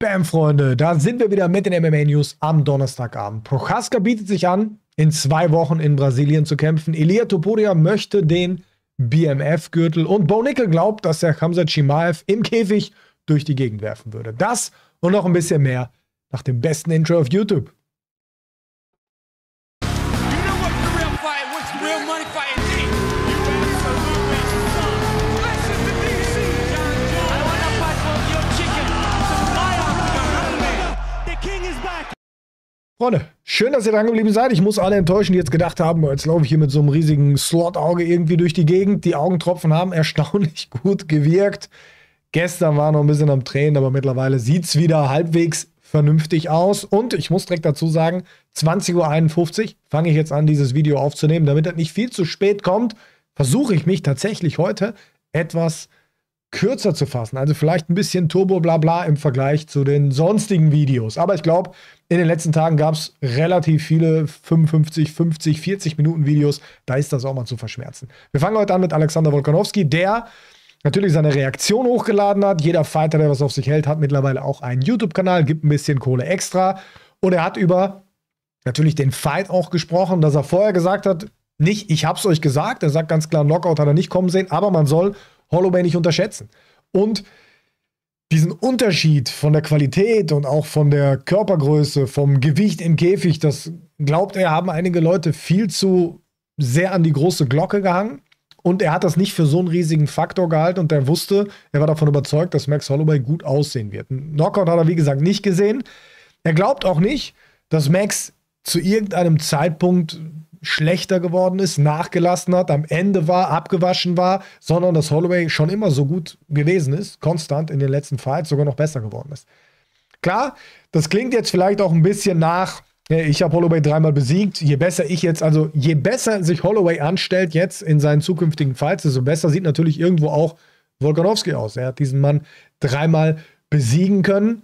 Bam, Freunde, da sind wir wieder mit den MMA-News am Donnerstagabend. Prochaska bietet sich an, in zwei Wochen in Brasilien zu kämpfen. Elia Topuria möchte den BMF-Gürtel und Bo Nickel glaubt, dass er Hamza Chimaev im Käfig durch die Gegend werfen würde. Das und noch ein bisschen mehr nach dem besten Intro auf YouTube. You know Freunde, schön, dass ihr dran geblieben seid. Ich muss alle enttäuschen, die jetzt gedacht haben, jetzt laufe ich hier mit so einem riesigen Slot-Auge irgendwie durch die Gegend. Die Augentropfen haben erstaunlich gut gewirkt. Gestern war noch ein bisschen am Tränen, aber mittlerweile sieht es wieder halbwegs vernünftig aus. Und ich muss direkt dazu sagen, 20.51 Uhr fange ich jetzt an, dieses Video aufzunehmen. Damit das nicht viel zu spät kommt, versuche ich mich tatsächlich heute etwas zu kürzer zu fassen. Also vielleicht ein bisschen Turbo-Blabla im Vergleich zu den sonstigen Videos. Aber ich glaube, in den letzten Tagen gab es relativ viele 55, 50, 40 Minuten Videos. Da ist das auch mal zu verschmerzen. Wir fangen heute an mit Alexander Wolkanowski, der natürlich seine Reaktion hochgeladen hat. Jeder Fighter, der was auf sich hält, hat mittlerweile auch einen YouTube-Kanal, gibt ein bisschen Kohle extra. Und er hat über natürlich den Fight auch gesprochen, dass er vorher gesagt hat, nicht, ich hab's euch gesagt, er sagt ganz klar, Knockout hat er nicht kommen sehen, aber man soll Holloway nicht unterschätzen. Und diesen Unterschied von der Qualität und auch von der Körpergröße, vom Gewicht im Käfig, das glaubt er, haben einige Leute viel zu sehr an die große Glocke gehangen. Und er hat das nicht für so einen riesigen Faktor gehalten und er wusste, er war davon überzeugt, dass Max Holloway gut aussehen wird. Einen Knockout hat er, wie gesagt, nicht gesehen. Er glaubt auch nicht, dass Max zu irgendeinem Zeitpunkt schlechter geworden ist, nachgelassen hat, am Ende war, abgewaschen war, sondern dass Holloway schon immer so gut gewesen ist, konstant in den letzten Fights sogar noch besser geworden ist. Klar, das klingt jetzt vielleicht auch ein bisschen nach, ich habe Holloway dreimal besiegt. Je besser ich jetzt, also je besser sich Holloway anstellt jetzt in seinen zukünftigen Fights, desto besser sieht natürlich irgendwo auch Volkanovski aus. Er hat diesen Mann dreimal besiegen können.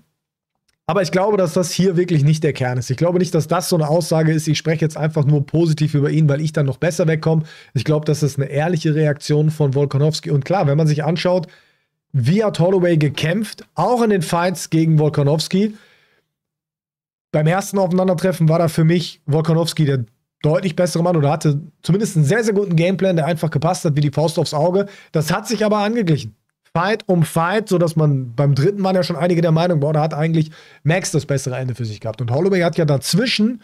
Aber ich glaube, dass das hier wirklich nicht der Kern ist. Ich glaube nicht, dass das so eine Aussage ist, ich spreche jetzt einfach nur positiv über ihn, weil ich dann noch besser wegkomme. Ich glaube, das ist eine ehrliche Reaktion von Wolkonowski. Und klar, wenn man sich anschaut, wie hat Holloway gekämpft, auch in den Fights gegen Wolkonowski. Beim ersten Aufeinandertreffen war da für mich Wolkonowski der deutlich bessere Mann oder hatte zumindest einen sehr, sehr guten Gameplan, der einfach gepasst hat wie die Faust aufs Auge. Das hat sich aber angeglichen. Fight um Fight, sodass man beim dritten waren ja schon einige der Meinung, boah, da hat eigentlich Max das bessere Ende für sich gehabt. Und Holloway hat ja dazwischen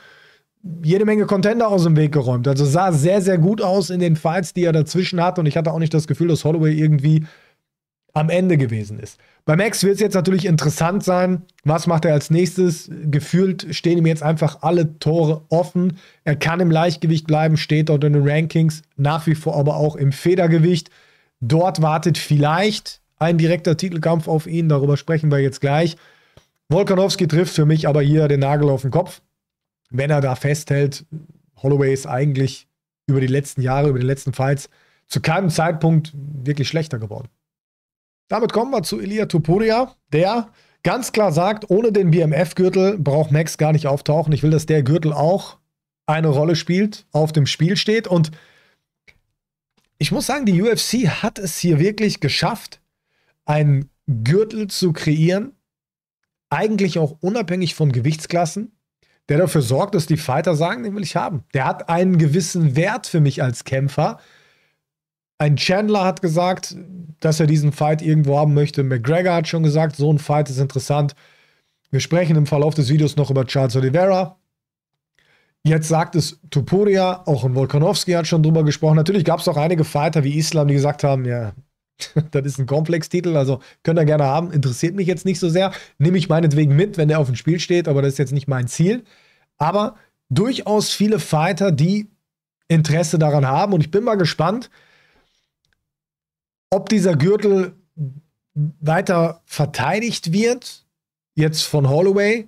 jede Menge Contender aus dem Weg geräumt. Also sah sehr, sehr gut aus in den Fights, die er dazwischen hat. Und ich hatte auch nicht das Gefühl, dass Holloway irgendwie am Ende gewesen ist. Bei Max wird es jetzt natürlich interessant sein, was macht er als nächstes. Gefühlt stehen ihm jetzt einfach alle Tore offen. Er kann im Leichtgewicht bleiben, steht dort in den Rankings, nach wie vor aber auch im Federgewicht. Dort wartet vielleicht ein direkter Titelkampf auf ihn, darüber sprechen wir jetzt gleich. Wolkanowski trifft für mich aber hier den Nagel auf den Kopf. Wenn er da festhält, Holloway ist eigentlich über die letzten Jahre, über die letzten Fights zu keinem Zeitpunkt wirklich schlechter geworden. Damit kommen wir zu Ilia Tupuria, der ganz klar sagt, ohne den BMF-Gürtel braucht Max gar nicht auftauchen. Ich will, dass der Gürtel auch eine Rolle spielt, auf dem Spiel steht. Und ich muss sagen, die UFC hat es hier wirklich geschafft, einen Gürtel zu kreieren, eigentlich auch unabhängig von Gewichtsklassen, der dafür sorgt, dass die Fighter sagen, den will ich haben. Der hat einen gewissen Wert für mich als Kämpfer. Ein Chandler hat gesagt, dass er diesen Fight irgendwo haben möchte. McGregor hat schon gesagt, so ein Fight ist interessant. Wir sprechen im Verlauf des Videos noch über Charles Oliveira. Jetzt sagt es Topuria, auch in Volkanowski hat schon drüber gesprochen. Natürlich gab es auch einige Fighter wie Islam, die gesagt haben, ja, das ist ein Komplex-Titel, also könnt ihr gerne haben, interessiert mich jetzt nicht so sehr. Nehme ich meinetwegen mit, wenn der auf dem Spiel steht, aber das ist jetzt nicht mein Ziel. Aber durchaus viele Fighter, die Interesse daran haben und ich bin mal gespannt, ob dieser Gürtel weiter verteidigt wird, jetzt von Holloway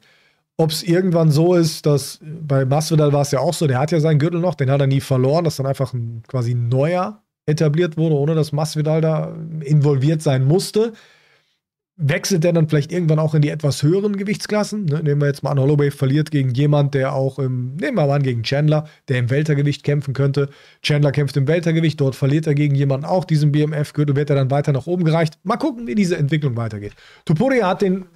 ob es irgendwann so ist, dass bei Masvidal war es ja auch so, der hat ja seinen Gürtel noch, den hat er nie verloren, dass dann einfach ein quasi neuer etabliert wurde, ohne dass Masvidal da involviert sein musste. Wechselt der dann vielleicht irgendwann auch in die etwas höheren Gewichtsklassen? Ne, nehmen wir jetzt mal an, Holloway verliert gegen jemand, der auch im, nehmen wir mal an, gegen Chandler, der im Weltergewicht kämpfen könnte. Chandler kämpft im Weltergewicht, dort verliert er gegen jemanden auch diesen BMF-Gürtel, wird er dann weiter nach oben gereicht. Mal gucken, wie diese Entwicklung weitergeht. Tupuria hat den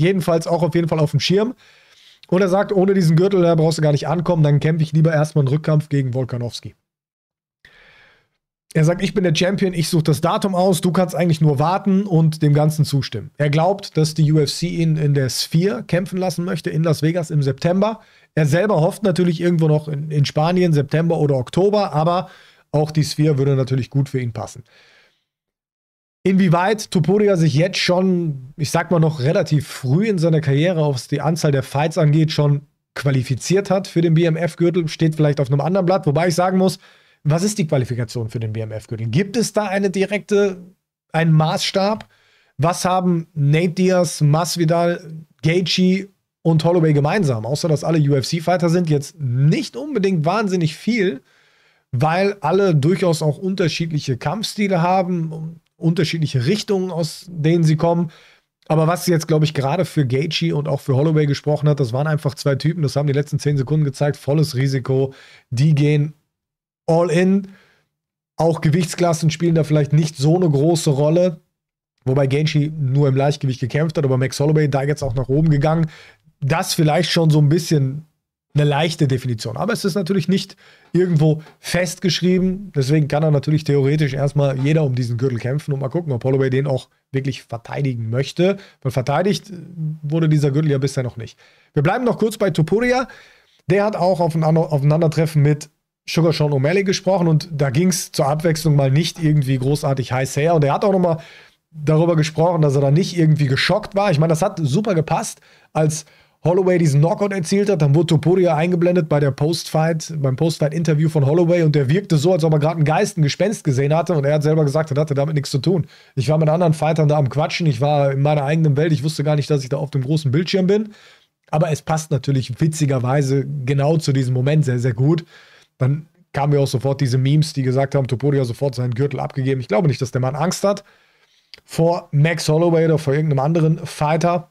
jedenfalls auch auf jeden Fall auf dem Schirm. Und er sagt, ohne diesen Gürtel, da brauchst du gar nicht ankommen, dann kämpfe ich lieber erstmal einen Rückkampf gegen Volkanowski. Er sagt, ich bin der Champion, ich suche das Datum aus, du kannst eigentlich nur warten und dem Ganzen zustimmen. Er glaubt, dass die UFC ihn in der Sphere kämpfen lassen möchte, in Las Vegas im September. Er selber hofft natürlich irgendwo noch in, in Spanien, September oder Oktober, aber auch die Sphere würde natürlich gut für ihn passen. Inwieweit Toporia sich jetzt schon, ich sag mal noch relativ früh in seiner Karriere, was die Anzahl der Fights angeht, schon qualifiziert hat für den BMF-Gürtel, steht vielleicht auf einem anderen Blatt. Wobei ich sagen muss, was ist die Qualifikation für den BMF-Gürtel? Gibt es da eine direkte, einen Maßstab? Was haben Nate Diaz, Masvidal, Gaethje und Holloway gemeinsam? Außer, dass alle UFC-Fighter sind, jetzt nicht unbedingt wahnsinnig viel, weil alle durchaus auch unterschiedliche Kampfstile haben unterschiedliche Richtungen, aus denen sie kommen. Aber was jetzt, glaube ich, gerade für Gaethje und auch für Holloway gesprochen hat, das waren einfach zwei Typen, das haben die letzten zehn Sekunden gezeigt, volles Risiko. Die gehen all in. Auch Gewichtsklassen spielen da vielleicht nicht so eine große Rolle. Wobei Gaethje nur im Leichtgewicht gekämpft hat, aber Max Holloway da jetzt auch nach oben gegangen. Das vielleicht schon so ein bisschen eine leichte Definition. Aber es ist natürlich nicht irgendwo festgeschrieben. Deswegen kann er natürlich theoretisch erstmal jeder um diesen Gürtel kämpfen und mal gucken, ob Holloway den auch wirklich verteidigen möchte. Weil verteidigt wurde dieser Gürtel ja bisher noch nicht. Wir bleiben noch kurz bei Topuria. Der hat auch auf ein Aufeinandertreffen mit Sugar Sean O'Malley gesprochen und da ging es zur Abwechslung mal nicht irgendwie großartig heiß her. Und er hat auch nochmal darüber gesprochen, dass er da nicht irgendwie geschockt war. Ich meine, das hat super gepasst, als Holloway diesen Knockout erzielt hat, dann wurde Topuria eingeblendet bei der Postfight, beim Postfight-Interview von Holloway und der wirkte so, als ob er gerade einen Geist, ein Gespenst gesehen hatte und er hat selber gesagt, er hatte damit nichts zu tun. Ich war mit anderen Fightern da am Quatschen, ich war in meiner eigenen Welt, ich wusste gar nicht, dass ich da auf dem großen Bildschirm bin. Aber es passt natürlich witzigerweise genau zu diesem Moment sehr, sehr gut. Dann kamen mir auch sofort diese Memes, die gesagt haben, Topuria sofort seinen Gürtel abgegeben. Ich glaube nicht, dass der Mann Angst hat vor Max Holloway oder vor irgendeinem anderen Fighter.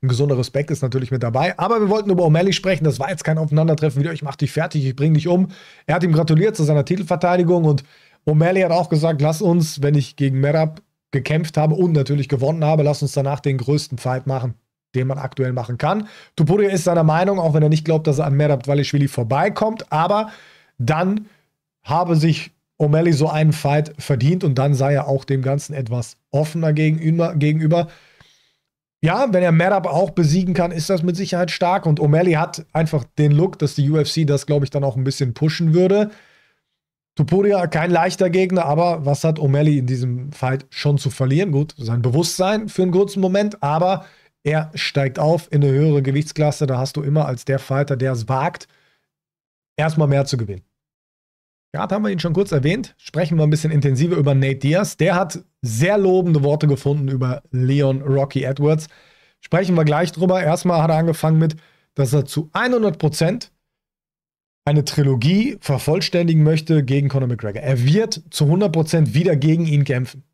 Ein gesunder Respekt ist natürlich mit dabei. Aber wir wollten über O'Malley sprechen. Das war jetzt kein Aufeinandertreffen wieder. Ich mach dich fertig, ich bring dich um. Er hat ihm gratuliert zu seiner Titelverteidigung und O'Malley hat auch gesagt, lass uns, wenn ich gegen Merab gekämpft habe und natürlich gewonnen habe, lass uns danach den größten Fight machen, den man aktuell machen kann. Tupuria ist seiner Meinung, auch wenn er nicht glaubt, dass er an Merab Dvalishvili vorbeikommt, aber dann habe sich O'Malley so einen Fight verdient und dann sei er auch dem Ganzen etwas offener gegenüber. gegenüber ja, wenn er Madab auch besiegen kann, ist das mit Sicherheit stark. Und O'Malley hat einfach den Look, dass die UFC das, glaube ich, dann auch ein bisschen pushen würde. Tupuria kein leichter Gegner, aber was hat O'Malley in diesem Fight schon zu verlieren? Gut, sein Bewusstsein für einen kurzen Moment, aber er steigt auf in eine höhere Gewichtsklasse. Da hast du immer als der Fighter, der es wagt, erstmal mehr zu gewinnen. Gerade haben wir ihn schon kurz erwähnt. Sprechen wir ein bisschen intensiver über Nate Diaz. Der hat sehr lobende Worte gefunden über Leon Rocky Edwards. Sprechen wir gleich drüber. Erstmal hat er angefangen mit, dass er zu 100 eine Trilogie vervollständigen möchte gegen Conor McGregor. Er wird zu 100% wieder gegen ihn kämpfen.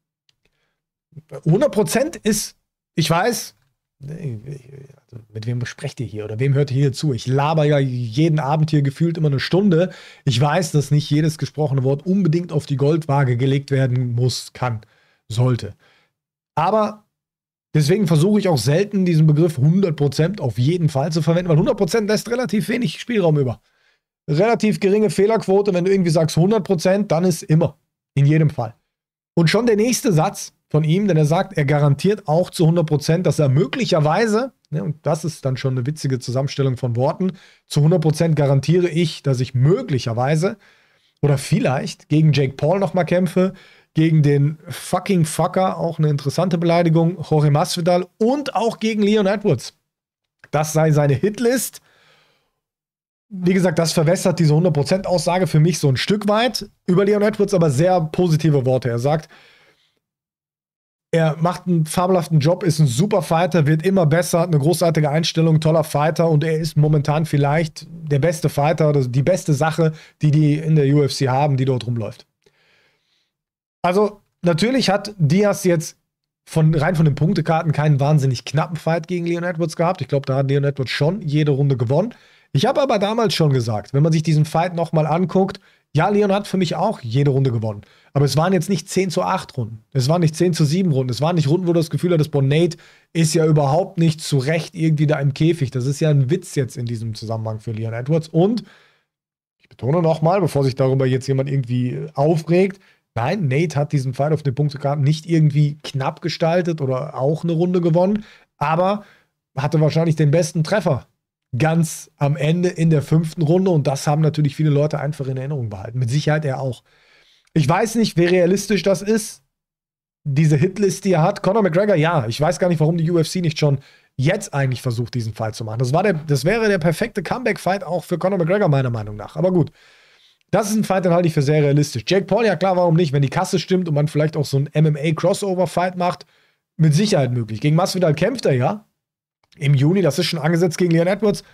100% ist, ich weiß, mit wem sprecht ihr hier oder wem hört ihr hier zu? Ich laber ja jeden Abend hier gefühlt immer eine Stunde. Ich weiß, dass nicht jedes gesprochene Wort unbedingt auf die Goldwaage gelegt werden muss, kann, sollte. Aber deswegen versuche ich auch selten diesen Begriff 100% auf jeden Fall zu verwenden, weil 100% lässt relativ wenig Spielraum über. Relativ geringe Fehlerquote, wenn du irgendwie sagst 100%, dann ist immer. In jedem Fall. Und schon der nächste Satz von ihm, denn er sagt, er garantiert auch zu 100 dass er möglicherweise, ne, und das ist dann schon eine witzige Zusammenstellung von Worten, zu 100 garantiere ich, dass ich möglicherweise oder vielleicht gegen Jake Paul nochmal kämpfe, gegen den fucking Fucker, auch eine interessante Beleidigung, Jorge Masvidal und auch gegen Leon Edwards. Das sei seine Hitlist. Wie gesagt, das verwässert diese 100%-Aussage für mich so ein Stück weit. Über Leon Edwards aber sehr positive Worte. Er sagt, er macht einen fabelhaften Job, ist ein super Fighter, wird immer besser, hat eine großartige Einstellung, toller Fighter und er ist momentan vielleicht der beste Fighter oder die beste Sache, die die in der UFC haben, die dort rumläuft. Also, natürlich hat Diaz jetzt von, rein von den Punktekarten keinen wahnsinnig knappen Fight gegen Leon Edwards gehabt. Ich glaube, da hat Leon Edwards schon jede Runde gewonnen. Ich habe aber damals schon gesagt, wenn man sich diesen Fight nochmal anguckt, ja, Leon hat für mich auch jede Runde gewonnen. Aber es waren jetzt nicht 10 zu 8 Runden. Es waren nicht 10 zu 7 Runden. Es waren nicht Runden, wo du das Gefühl hattest, Bonate ist ja überhaupt nicht zu Recht irgendwie da im Käfig. Das ist ja ein Witz jetzt in diesem Zusammenhang für Leon Edwards. Und ich betone nochmal, bevor sich darüber jetzt jemand irgendwie aufregt, nein, Nate hat diesen Fight auf den Punktekarten nicht irgendwie knapp gestaltet oder auch eine Runde gewonnen, aber hatte wahrscheinlich den besten Treffer ganz am Ende in der fünften Runde. Und das haben natürlich viele Leute einfach in Erinnerung behalten. Mit Sicherheit er auch. Ich weiß nicht, wie realistisch das ist, diese Hitlist, die er hat. Conor McGregor, ja, ich weiß gar nicht, warum die UFC nicht schon jetzt eigentlich versucht, diesen Fight zu machen. Das, war der, das wäre der perfekte Comeback-Fight auch für Conor McGregor, meiner Meinung nach. Aber gut, das ist ein Fight, den halte ich für sehr realistisch. Jake Paul, ja klar, warum nicht? Wenn die Kasse stimmt und man vielleicht auch so einen MMA-Crossover-Fight macht, mit Sicherheit möglich. Gegen Masvidal kämpft er ja, im Juni, das ist schon angesetzt gegen Leon Edwards.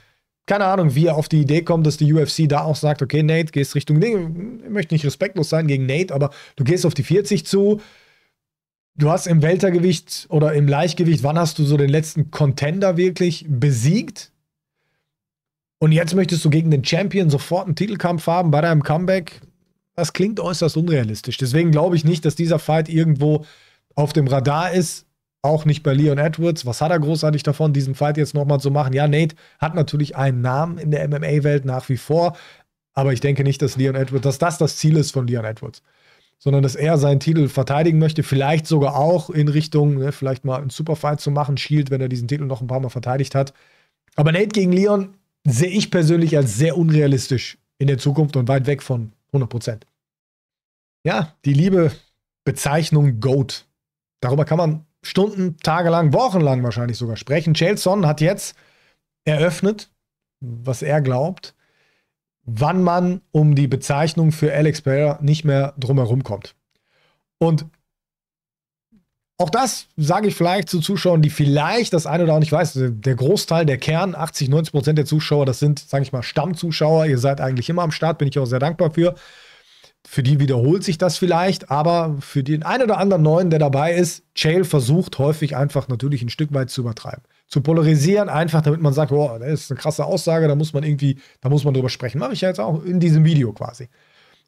Keine Ahnung, wie er auf die Idee kommt, dass die UFC da auch sagt, okay, Nate, gehst Richtung Ding. Ich möchte nicht respektlos sein gegen Nate, aber du gehst auf die 40 zu. Du hast im Weltergewicht oder im Leichtgewicht, wann hast du so den letzten Contender wirklich besiegt? Und jetzt möchtest du gegen den Champion sofort einen Titelkampf haben bei deinem Comeback. Das klingt äußerst unrealistisch. Deswegen glaube ich nicht, dass dieser Fight irgendwo auf dem Radar ist. Auch nicht bei Leon Edwards. Was hat er großartig davon, diesen Fight jetzt nochmal zu machen? Ja, Nate hat natürlich einen Namen in der MMA-Welt nach wie vor, aber ich denke nicht, dass Leon Edwards, dass das das Ziel ist von Leon Edwards, sondern dass er seinen Titel verteidigen möchte, vielleicht sogar auch in Richtung, ne, vielleicht mal einen Superfight zu machen, Shield, wenn er diesen Titel noch ein paar Mal verteidigt hat. Aber Nate gegen Leon sehe ich persönlich als sehr unrealistisch in der Zukunft und weit weg von 100 Ja, die liebe Bezeichnung GOAT. Darüber kann man Stunden, tagelang, wochenlang wahrscheinlich sogar sprechen. Chelson hat jetzt eröffnet, was er glaubt, wann man um die Bezeichnung für Alex Pereira nicht mehr drumherum kommt. Und auch das sage ich vielleicht zu Zuschauern, die vielleicht das eine oder andere nicht weiß. Der Großteil, der Kern, 80, 90 Prozent der Zuschauer, das sind, sage ich mal, Stammzuschauer. Ihr seid eigentlich immer am Start, bin ich auch sehr dankbar für. Für die wiederholt sich das vielleicht, aber für den einen oder anderen Neuen, der dabei ist, Chale versucht häufig einfach natürlich ein Stück weit zu übertreiben. Zu polarisieren, einfach damit man sagt, boah, das ist eine krasse Aussage, da muss man irgendwie, da muss man drüber sprechen. Mache ich ja jetzt auch in diesem Video quasi.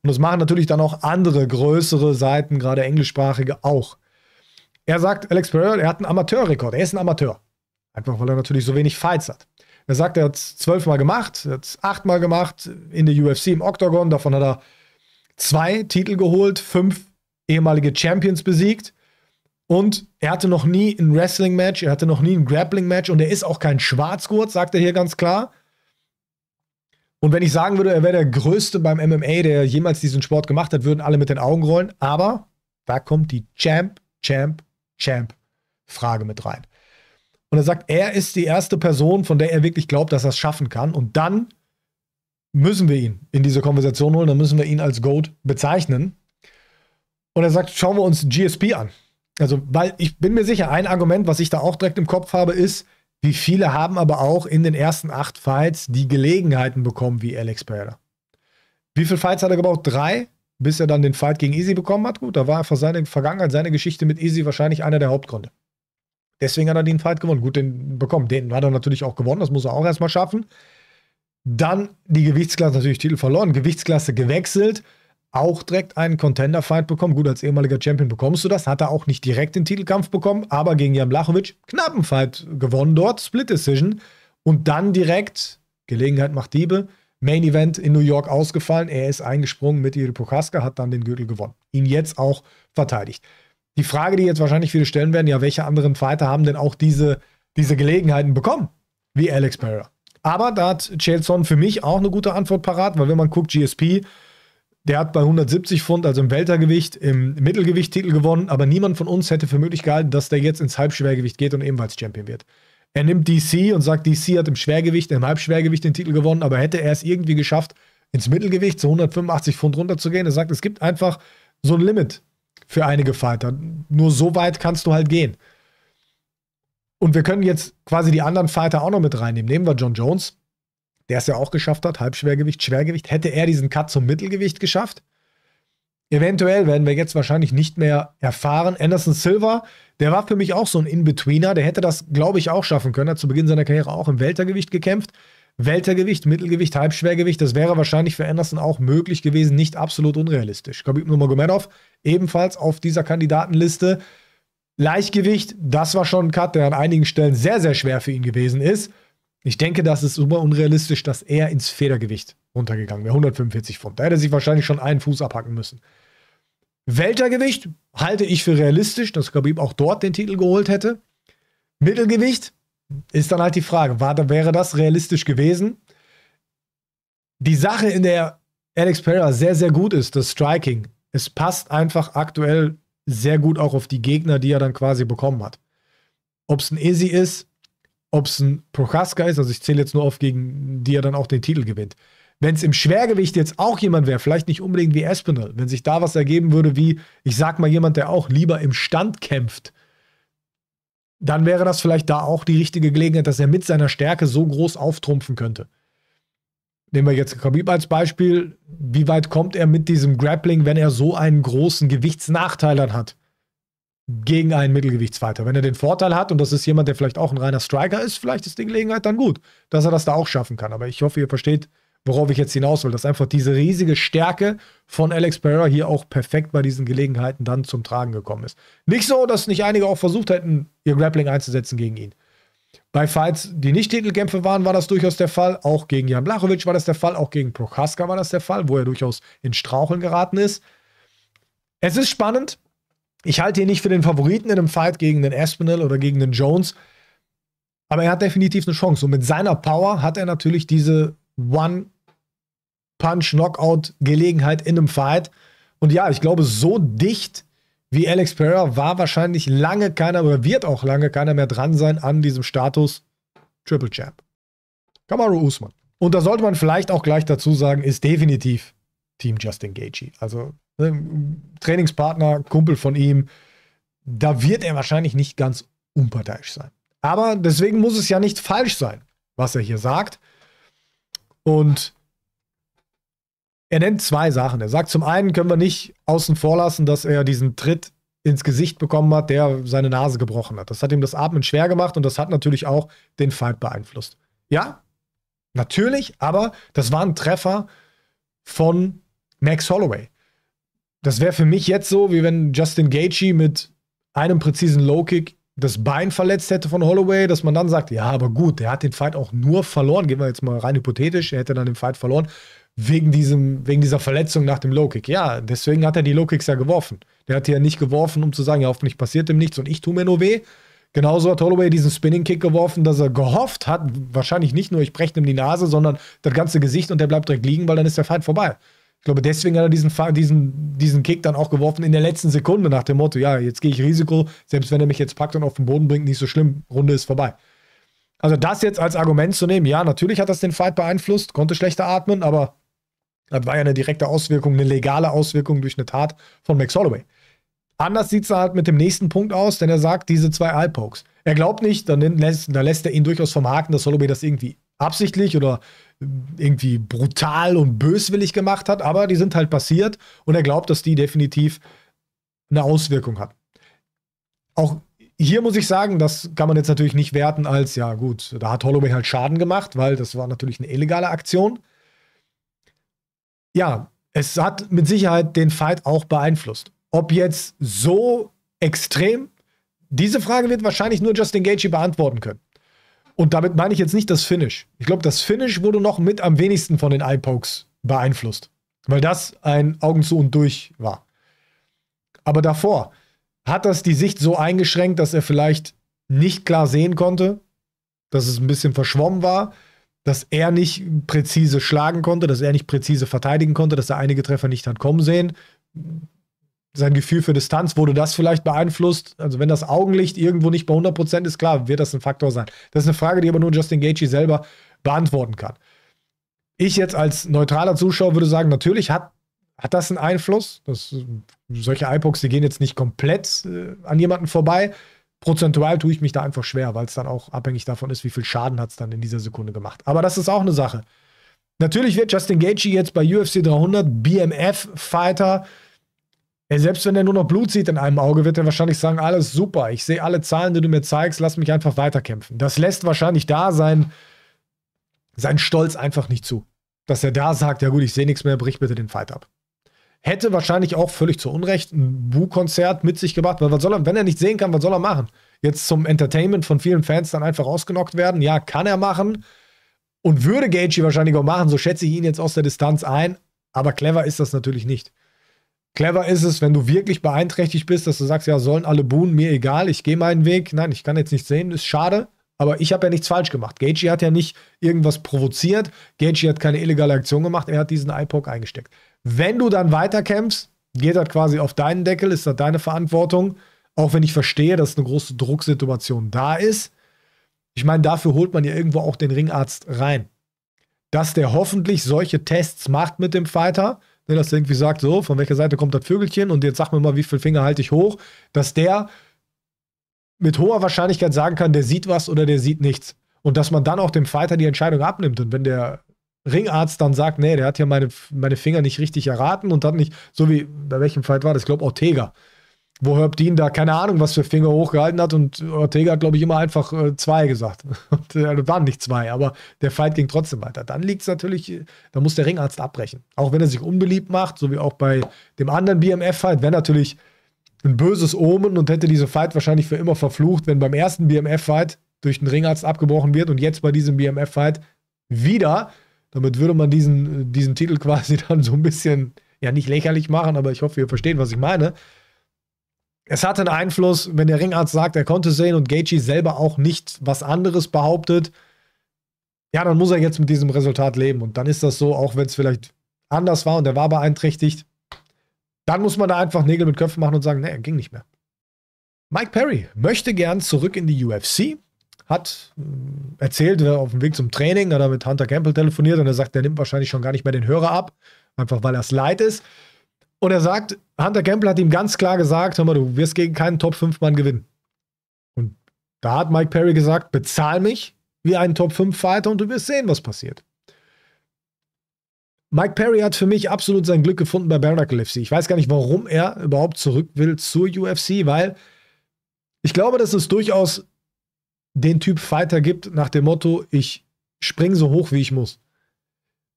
Und das machen natürlich dann auch andere größere Seiten, gerade englischsprachige, auch. Er sagt, Alex Pereira, er hat einen Amateurrekord. Er ist ein Amateur. Einfach weil er natürlich so wenig Fights hat. Er sagt, er hat es zwölfmal gemacht, er hat es achtmal gemacht in der UFC im Octagon. Davon hat er zwei Titel geholt, fünf ehemalige Champions besiegt. Und er hatte noch nie ein Wrestling-Match, er hatte noch nie ein Grappling-Match und er ist auch kein Schwarzgurt, sagt er hier ganz klar. Und wenn ich sagen würde, er wäre der Größte beim MMA, der jemals diesen Sport gemacht hat, würden alle mit den Augen rollen. Aber da kommt die Champ, Champ, Champ-Frage mit rein. Und er sagt, er ist die erste Person, von der er wirklich glaubt, dass er es schaffen kann. Und dann müssen wir ihn in diese Konversation holen, dann müssen wir ihn als GOAT bezeichnen. Und er sagt, schauen wir uns GSP an. Also, weil ich bin mir sicher, ein Argument, was ich da auch direkt im Kopf habe, ist, wie viele haben aber auch in den ersten acht Fights die Gelegenheiten bekommen wie Alex Pereira. Wie viele Fights hat er gebraucht? Drei, bis er dann den Fight gegen Easy bekommen hat. Gut, da war einfach seine Vergangenheit, seine Geschichte mit Easy wahrscheinlich einer der Hauptgründe. Deswegen hat er den Fight gewonnen. Gut, den bekommen. Den hat er natürlich auch gewonnen, das muss er auch erstmal schaffen. Dann die Gewichtsklasse natürlich Titel verloren, Gewichtsklasse gewechselt, auch direkt einen Contender-Fight bekommen. Gut, als ehemaliger Champion bekommst du das. Hat er auch nicht direkt den Titelkampf bekommen, aber gegen Jan Blachowicz knappen Fight gewonnen dort, Split Decision. Und dann direkt, Gelegenheit macht Diebe, Main Event in New York ausgefallen. Er ist eingesprungen mit Iri Pokaska, hat dann den Gürtel gewonnen. Ihn jetzt auch verteidigt. Die Frage, die jetzt wahrscheinlich viele stellen werden, ja, welche anderen Fighter haben denn auch diese, diese Gelegenheiten bekommen? Wie Alex Pereira. Aber da hat Chelson für mich auch eine gute Antwort parat, weil wenn man guckt, GSP, der hat bei 170 Pfund, also im Weltergewicht, im Mittelgewicht Titel gewonnen, aber niemand von uns hätte für möglich gehalten, dass der jetzt ins Halbschwergewicht geht und ebenfalls Champion wird. Er nimmt DC und sagt, DC hat im Schwergewicht, im Halbschwergewicht den Titel gewonnen, aber hätte er es irgendwie geschafft, ins Mittelgewicht zu 185 Pfund runterzugehen, er sagt, es gibt einfach so ein Limit für einige Fighter. Nur so weit kannst du halt gehen. Und wir können jetzt quasi die anderen Fighter auch noch mit reinnehmen. Nehmen wir John Jones, der es ja auch geschafft hat, Halbschwergewicht, Schwergewicht. Hätte er diesen Cut zum Mittelgewicht geschafft? Eventuell werden wir jetzt wahrscheinlich nicht mehr erfahren. Anderson Silva, der war für mich auch so ein In-Betweener. Der hätte das, glaube ich, auch schaffen können. Er Hat zu Beginn seiner Karriere auch im Weltergewicht gekämpft. Weltergewicht, Mittelgewicht, Halbschwergewicht, das wäre wahrscheinlich für Anderson auch möglich gewesen, nicht absolut unrealistisch. Khabib Nurmagomedov ebenfalls auf dieser Kandidatenliste. Leichtgewicht, das war schon ein Cut, der an einigen Stellen sehr, sehr schwer für ihn gewesen ist. Ich denke, das ist super unrealistisch, dass er ins Federgewicht runtergegangen wäre. 145 Pfund. Da hätte er sich wahrscheinlich schon einen Fuß abhacken müssen. Weltergewicht halte ich für realistisch, dass Khabib auch dort den Titel geholt hätte. Mittelgewicht ist dann halt die Frage, war, wäre das realistisch gewesen? Die Sache, in der Alex Pereira sehr, sehr gut ist, das Striking. Es passt einfach aktuell sehr gut auch auf die Gegner, die er dann quasi bekommen hat. Ob es ein Easy ist, ob es ein Prochaska ist, also ich zähle jetzt nur auf, gegen die er dann auch den Titel gewinnt. Wenn es im Schwergewicht jetzt auch jemand wäre, vielleicht nicht unbedingt wie Espinel, wenn sich da was ergeben würde, wie, ich sag mal, jemand, der auch lieber im Stand kämpft, dann wäre das vielleicht da auch die richtige Gelegenheit, dass er mit seiner Stärke so groß auftrumpfen könnte nehmen wir jetzt Khabib als Beispiel, wie weit kommt er mit diesem Grappling, wenn er so einen großen Gewichtsnachteil dann hat? Gegen einen Mittelgewichtsfighter. Wenn er den Vorteil hat und das ist jemand, der vielleicht auch ein reiner Striker ist, vielleicht ist die Gelegenheit dann gut, dass er das da auch schaffen kann. Aber ich hoffe, ihr versteht, worauf ich jetzt hinaus will, dass einfach diese riesige Stärke von Alex Pereira hier auch perfekt bei diesen Gelegenheiten dann zum Tragen gekommen ist. Nicht so, dass nicht einige auch versucht hätten, ihr Grappling einzusetzen gegen ihn. Bei Fights, die nicht Titelkämpfe waren, war das durchaus der Fall. Auch gegen Jan Blachowitsch war das der Fall. Auch gegen Prochaska war das der Fall, wo er durchaus in Straucheln geraten ist. Es ist spannend. Ich halte ihn nicht für den Favoriten in einem Fight gegen den Aspinall oder gegen den Jones. Aber er hat definitiv eine Chance. Und mit seiner Power hat er natürlich diese One-Punch-Knockout-Gelegenheit in einem Fight. Und ja, ich glaube, so dicht wie Alex Pereira war wahrscheinlich lange keiner oder wird auch lange keiner mehr dran sein an diesem Status Triple Champ. Kamaru Usman. Und da sollte man vielleicht auch gleich dazu sagen, ist definitiv Team Justin Gaethje. Also ne, Trainingspartner, Kumpel von ihm. Da wird er wahrscheinlich nicht ganz unparteiisch sein. Aber deswegen muss es ja nicht falsch sein, was er hier sagt. Und er nennt zwei Sachen. Er sagt, zum einen können wir nicht außen vor lassen, dass er diesen Tritt ins Gesicht bekommen hat, der seine Nase gebrochen hat. Das hat ihm das Atmen schwer gemacht und das hat natürlich auch den Fight beeinflusst. Ja, natürlich, aber das war ein Treffer von Max Holloway. Das wäre für mich jetzt so, wie wenn Justin Gaethje mit einem präzisen Low-Kick das Bein verletzt hätte von Holloway, dass man dann sagt, ja, aber gut, der hat den Fight auch nur verloren. Gehen wir jetzt mal rein hypothetisch, er hätte dann den Fight verloren wegen, diesem, wegen dieser Verletzung nach dem Low-Kick. Ja, deswegen hat er die Low-Kicks ja geworfen. Der hat die ja nicht geworfen, um zu sagen, ja, hoffentlich passiert ihm nichts und ich tue mir nur weh. Genauso hat Holloway diesen Spinning-Kick geworfen, dass er gehofft hat, wahrscheinlich nicht nur, ich breche ihm die Nase, sondern das ganze Gesicht und der bleibt direkt liegen, weil dann ist der Fight vorbei. Ich glaube, deswegen hat er diesen, diesen, diesen Kick dann auch geworfen in der letzten Sekunde nach dem Motto, ja, jetzt gehe ich Risiko, selbst wenn er mich jetzt packt und auf den Boden bringt, nicht so schlimm, Runde ist vorbei. Also das jetzt als Argument zu nehmen, ja, natürlich hat das den Fight beeinflusst, konnte schlechter atmen, aber das war ja eine direkte Auswirkung, eine legale Auswirkung durch eine Tat von Max Holloway. Anders sieht es halt mit dem nächsten Punkt aus, denn er sagt, diese zwei eye Er glaubt nicht, dann lässt, dann lässt er ihn durchaus vom Haken, dass Holloway das irgendwie absichtlich oder irgendwie brutal und böswillig gemacht hat, aber die sind halt passiert und er glaubt, dass die definitiv eine Auswirkung hatten. Auch hier muss ich sagen, das kann man jetzt natürlich nicht werten als, ja gut, da hat Holloway halt Schaden gemacht, weil das war natürlich eine illegale Aktion ja, es hat mit Sicherheit den Fight auch beeinflusst. Ob jetzt so extrem, diese Frage wird wahrscheinlich nur Justin Gaethje beantworten können. Und damit meine ich jetzt nicht das Finish. Ich glaube, das Finish wurde noch mit am wenigsten von den Eye-Pokes beeinflusst, weil das ein Augen zu und durch war. Aber davor hat das die Sicht so eingeschränkt, dass er vielleicht nicht klar sehen konnte, dass es ein bisschen verschwommen war dass er nicht präzise schlagen konnte, dass er nicht präzise verteidigen konnte, dass er einige Treffer nicht hat kommen sehen. Sein Gefühl für Distanz, wurde das vielleicht beeinflusst? Also, wenn das Augenlicht irgendwo nicht bei 100% ist, klar, wird das ein Faktor sein. Das ist eine Frage, die aber nur Justin Gaethje selber beantworten kann. Ich jetzt als neutraler Zuschauer würde sagen, natürlich hat, hat das einen Einfluss. Das, solche iPods, die gehen jetzt nicht komplett äh, an jemanden vorbei prozentual tue ich mich da einfach schwer, weil es dann auch abhängig davon ist, wie viel Schaden hat es dann in dieser Sekunde gemacht. Aber das ist auch eine Sache. Natürlich wird Justin Gaethje jetzt bei UFC 300 BMF-Fighter. Selbst wenn er nur noch Blut sieht in einem Auge, wird er wahrscheinlich sagen, alles super, ich sehe alle Zahlen, die du mir zeigst, lass mich einfach weiterkämpfen. Das lässt wahrscheinlich da sein, sein Stolz einfach nicht zu. Dass er da sagt, ja gut, ich sehe nichts mehr, brich bitte den Fight ab. Hätte wahrscheinlich auch völlig zu Unrecht ein Bu-Konzert mit sich gebracht, weil was soll er, wenn er nicht sehen kann, was soll er machen? Jetzt zum Entertainment von vielen Fans dann einfach ausgenockt werden? Ja, kann er machen. Und würde Gaethje wahrscheinlich auch machen, so schätze ich ihn jetzt aus der Distanz ein. Aber clever ist das natürlich nicht. Clever ist es, wenn du wirklich beeinträchtigt bist, dass du sagst, ja, sollen alle buhen, mir egal, ich gehe meinen Weg. Nein, ich kann jetzt nicht sehen, ist schade, aber ich habe ja nichts falsch gemacht. Gaethje hat ja nicht irgendwas provoziert, Gaethje hat keine illegale Aktion gemacht, er hat diesen iPoke eingesteckt. Wenn du dann weiterkämpfst, geht das quasi auf deinen Deckel, ist das deine Verantwortung. Auch wenn ich verstehe, dass eine große Drucksituation da ist. Ich meine, dafür holt man ja irgendwo auch den Ringarzt rein. Dass der hoffentlich solche Tests macht mit dem Fighter, ne, dass der irgendwie sagt, so, von welcher Seite kommt das Vögelchen und jetzt sag mir mal, wie viele Finger halte ich hoch, dass der mit hoher Wahrscheinlichkeit sagen kann, der sieht was oder der sieht nichts. Und dass man dann auch dem Fighter die Entscheidung abnimmt. Und wenn der Ringarzt dann sagt, nee, der hat ja meine, meine Finger nicht richtig erraten und hat nicht, so wie bei welchem Fight war das, ich glaube Ortega, wo Herb Dean da keine Ahnung, was für Finger hochgehalten hat und Ortega hat, glaube ich, immer einfach äh, zwei gesagt. Und, äh, waren nicht zwei, aber der Fight ging trotzdem weiter. Dann liegt es natürlich, da muss der Ringarzt abbrechen. Auch wenn er sich unbeliebt macht, so wie auch bei dem anderen BMF-Fight, wäre natürlich ein böses Omen und hätte diese Fight wahrscheinlich für immer verflucht, wenn beim ersten BMF-Fight durch den Ringarzt abgebrochen wird und jetzt bei diesem BMF-Fight wieder damit würde man diesen, diesen Titel quasi dann so ein bisschen, ja, nicht lächerlich machen, aber ich hoffe, ihr versteht, was ich meine. Es hat einen Einfluss, wenn der Ringarzt sagt, er konnte sehen und Gaethje selber auch nicht was anderes behauptet. Ja, dann muss er jetzt mit diesem Resultat leben. Und dann ist das so, auch wenn es vielleicht anders war und er war beeinträchtigt, dann muss man da einfach Nägel mit Köpfen machen und sagen, nee, ging nicht mehr. Mike Perry möchte gern zurück in die UFC hat mm, erzählt, er auf dem Weg zum Training hat er mit Hunter Campbell telefoniert und er sagt, er nimmt wahrscheinlich schon gar nicht mehr den Hörer ab, einfach weil er es leid ist. Und er sagt, Hunter Campbell hat ihm ganz klar gesagt, hör mal, du wirst gegen keinen Top-5-Mann gewinnen. Und da hat Mike Perry gesagt, bezahl mich wie einen Top-5-Fighter und du wirst sehen, was passiert. Mike Perry hat für mich absolut sein Glück gefunden bei Barnacle FC. Ich weiß gar nicht, warum er überhaupt zurück will zur UFC, weil ich glaube, dass es durchaus den Typ Fighter gibt nach dem Motto, ich spring so hoch, wie ich muss.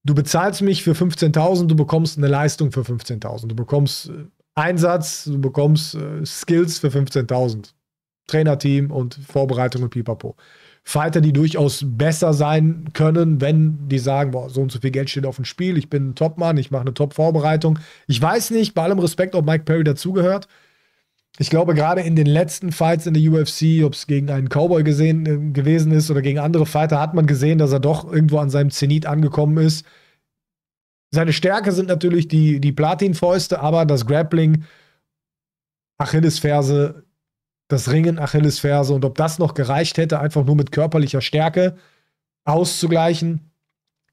Du bezahlst mich für 15.000, du bekommst eine Leistung für 15.000. Du bekommst äh, Einsatz, du bekommst äh, Skills für 15.000. Trainerteam und Vorbereitung und pipapo. Fighter, die durchaus besser sein können, wenn die sagen, boah, so und so viel Geld steht auf dem Spiel, ich bin ein Top-Mann, ich mache eine Top-Vorbereitung. Ich weiß nicht, bei allem Respekt, ob Mike Perry dazugehört ich glaube, gerade in den letzten Fights in der UFC, ob es gegen einen Cowboy gesehen, äh, gewesen ist oder gegen andere Fighter, hat man gesehen, dass er doch irgendwo an seinem Zenit angekommen ist. Seine Stärke sind natürlich die, die Platin-Fäuste, aber das Grappling, Achillesferse, das Ringen Achillesferse und ob das noch gereicht hätte, einfach nur mit körperlicher Stärke auszugleichen,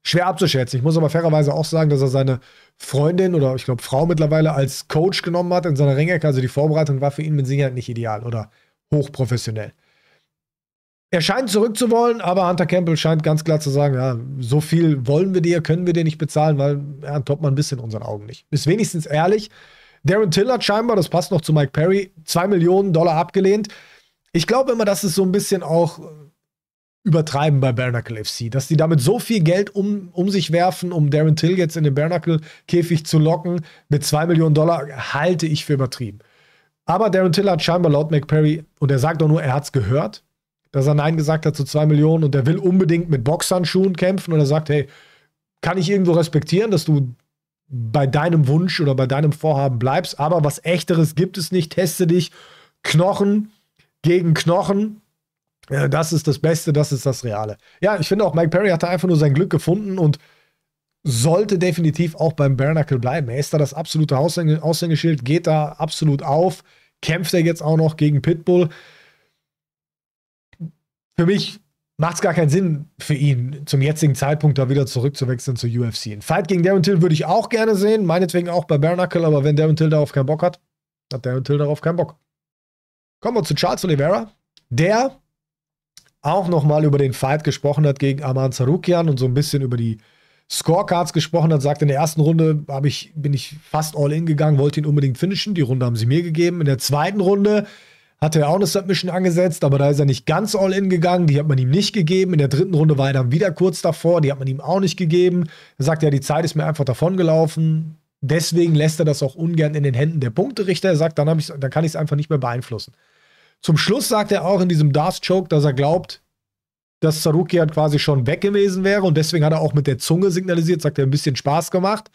schwer abzuschätzen. Ich muss aber fairerweise auch sagen, dass er seine Freundin oder ich glaube Frau mittlerweile als Coach genommen hat in seiner Ringecke. Also die Vorbereitung war für ihn mit Sicherheit nicht ideal oder hochprofessionell. Er scheint zurückzuwollen, aber Hunter Campbell scheint ganz klar zu sagen, ja, so viel wollen wir dir, können wir dir nicht bezahlen, weil er ja, man ein bisschen in unseren Augen nicht. Ist wenigstens ehrlich. Darren Till hat scheinbar, das passt noch zu Mike Perry, 2 Millionen Dollar abgelehnt. Ich glaube immer, das ist so ein bisschen auch übertreiben bei Barnacle FC, dass die damit so viel Geld um, um sich werfen, um Darren Till jetzt in den Barnacle käfig zu locken, mit 2 Millionen Dollar, halte ich für übertrieben. Aber Darren Till hat scheinbar laut McPerry, und er sagt doch nur, er hat es gehört, dass er Nein gesagt hat zu 2 Millionen und er will unbedingt mit Boxhandschuhen kämpfen und er sagt, hey, kann ich irgendwo respektieren, dass du bei deinem Wunsch oder bei deinem Vorhaben bleibst, aber was Echteres gibt es nicht, teste dich, Knochen gegen Knochen, äh, das ist das Beste, das ist das Reale. Ja, ich finde auch, Mike Perry hat da einfach nur sein Glück gefunden und sollte definitiv auch beim Bernacle bleiben. Er ist da das absolute Aushängeschild, geht da absolut auf, kämpft er jetzt auch noch gegen Pitbull. Für mich macht es gar keinen Sinn für ihn, zum jetzigen Zeitpunkt da wieder zurückzuwechseln zur UFC. Ein Fight gegen Darren Till würde ich auch gerne sehen, meinetwegen auch bei Bernacle, aber wenn Darren Till darauf keinen Bock hat, hat Darren Till darauf keinen Bock. Kommen wir zu Charles Oliveira, der auch nochmal über den Fight gesprochen hat gegen Aman Sarukian und so ein bisschen über die Scorecards gesprochen hat, sagt, in der ersten Runde ich, bin ich fast all in gegangen, wollte ihn unbedingt finishen. Die Runde haben sie mir gegeben. In der zweiten Runde hatte er auch eine Submission angesetzt, aber da ist er nicht ganz all in gegangen. Die hat man ihm nicht gegeben. In der dritten Runde war er dann wieder kurz davor. Die hat man ihm auch nicht gegeben. Er sagt, ja, die Zeit ist mir einfach davongelaufen. Deswegen lässt er das auch ungern in den Händen der Punkterichter. Er sagt, dann, dann kann ich es einfach nicht mehr beeinflussen. Zum Schluss sagt er auch in diesem Darth Choke, dass er glaubt, dass Sarukian quasi schon weg gewesen wäre und deswegen hat er auch mit der Zunge signalisiert, sagt er, ein bisschen Spaß gemacht.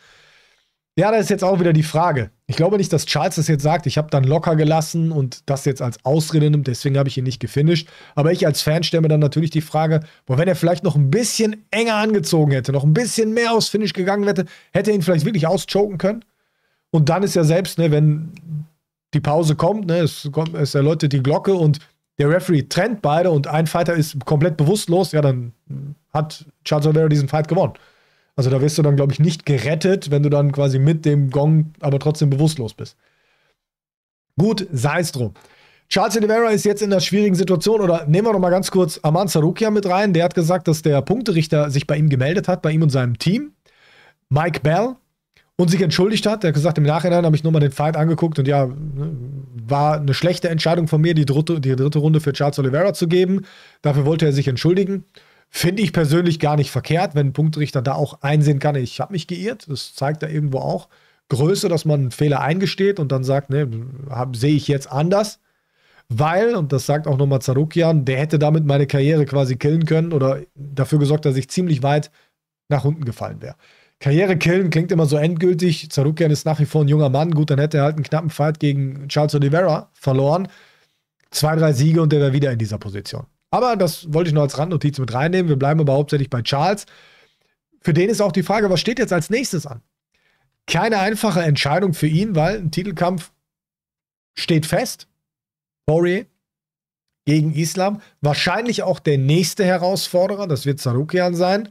Ja, da ist jetzt auch wieder die Frage. Ich glaube nicht, dass Charles das jetzt sagt, ich habe dann locker gelassen und das jetzt als Ausrede nimmt, deswegen habe ich ihn nicht gefinisht. Aber ich als Fan stelle mir dann natürlich die Frage, boah, wenn er vielleicht noch ein bisschen enger angezogen hätte, noch ein bisschen mehr aus Finish gegangen hätte, hätte er ihn vielleicht wirklich auschoken können. Und dann ist ja selbst, ne, wenn die Pause kommt, ne, es, kommt, es erläutert die Glocke und der Referee trennt beide und ein Fighter ist komplett bewusstlos, ja, dann hat Charles Oliveira diesen Fight gewonnen. Also da wirst du dann, glaube ich, nicht gerettet, wenn du dann quasi mit dem Gong aber trotzdem bewusstlos bist. Gut, sei es drum. Charles Oliveira ist jetzt in einer schwierigen Situation oder nehmen wir noch mal ganz kurz Aman Sarukia mit rein. Der hat gesagt, dass der Punkterichter sich bei ihm gemeldet hat, bei ihm und seinem Team. Mike Bell, und sich entschuldigt hat. Er hat gesagt, im Nachhinein habe ich nur mal den Fight angeguckt und ja, ne, war eine schlechte Entscheidung von mir, die dritte, die dritte Runde für Charles Oliveira zu geben. Dafür wollte er sich entschuldigen. Finde ich persönlich gar nicht verkehrt, wenn ein Punktrichter da auch einsehen kann, ich habe mich geirrt. Das zeigt da irgendwo auch Größe, dass man einen Fehler eingesteht und dann sagt, ne, sehe ich jetzt anders. Weil, und das sagt auch nochmal Zarukian, der hätte damit meine Karriere quasi killen können oder dafür gesorgt, dass ich ziemlich weit nach unten gefallen wäre. Karriere killen klingt immer so endgültig. Zarukian ist nach wie vor ein junger Mann. Gut, dann hätte er halt einen knappen Fight gegen Charles Oliveira verloren. Zwei, drei Siege und der wäre wieder in dieser Position. Aber das wollte ich nur als Randnotiz mit reinnehmen. Wir bleiben aber hauptsächlich bei Charles. Für den ist auch die Frage, was steht jetzt als nächstes an? Keine einfache Entscheidung für ihn, weil ein Titelkampf steht fest. Poirier gegen Islam. Wahrscheinlich auch der nächste Herausforderer, das wird Zarukian sein.